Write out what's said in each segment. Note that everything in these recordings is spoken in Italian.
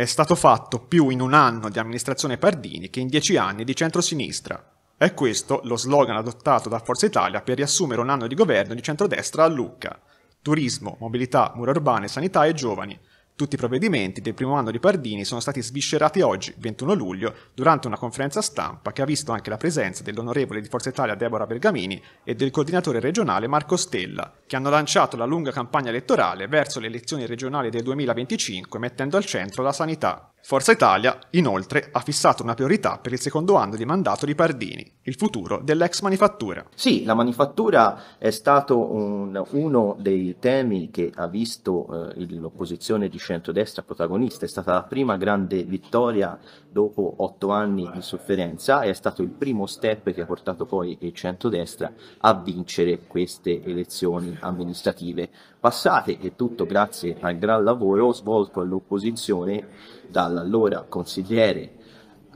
È stato fatto più in un anno di amministrazione Pardini che in dieci anni di centrosinistra. È questo lo slogan adottato da Forza Italia per riassumere un anno di governo di centrodestra a Lucca. Turismo, mobilità, mura urbane, sanità e giovani. Tutti i provvedimenti del primo anno di Pardini sono stati sviscerati oggi, 21 luglio, durante una conferenza stampa che ha visto anche la presenza dell'onorevole di Forza Italia Deborah Bergamini e del coordinatore regionale Marco Stella, che hanno lanciato la lunga campagna elettorale verso le elezioni regionali del 2025 mettendo al centro la sanità. Forza Italia, inoltre, ha fissato una priorità per il secondo anno di mandato di Pardini, il futuro dell'ex manifattura. Sì, la manifattura è stato un, uno dei temi che ha visto eh, l'opposizione di centrodestra protagonista, è stata la prima grande vittoria dopo otto anni di sofferenza e è stato il primo step che ha portato poi il centrodestra a vincere queste elezioni amministrative passate e tutto grazie al gran lavoro svolto all'opposizione da dall'allora consigliere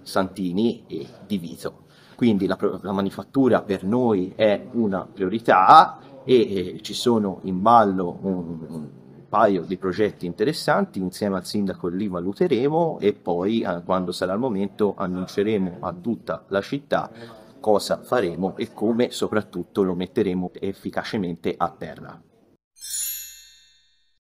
Santini e Diviso. Quindi la, la manifattura per noi è una priorità e eh, ci sono in ballo un, un, paio di progetti interessanti, insieme al sindaco li valuteremo e poi eh, quando sarà il momento annunceremo a tutta la città cosa faremo e come soprattutto lo metteremo efficacemente a terra.